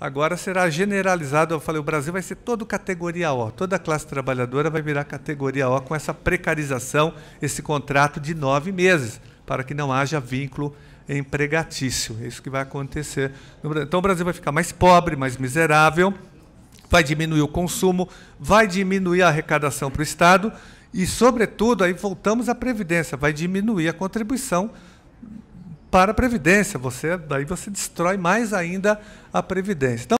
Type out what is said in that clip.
agora será generalizado. Eu falei, o Brasil vai ser todo categoria O, toda a classe trabalhadora vai virar categoria O com essa precarização, esse contrato de nove meses, para que não haja vínculo empregatício. É isso que vai acontecer. Então o Brasil vai ficar mais pobre, mais miserável, vai diminuir o consumo, vai diminuir a arrecadação para o Estado e, sobretudo, aí voltamos à Previdência, vai diminuir a contribuição para a Previdência. Você, daí você destrói mais ainda a Previdência. Então,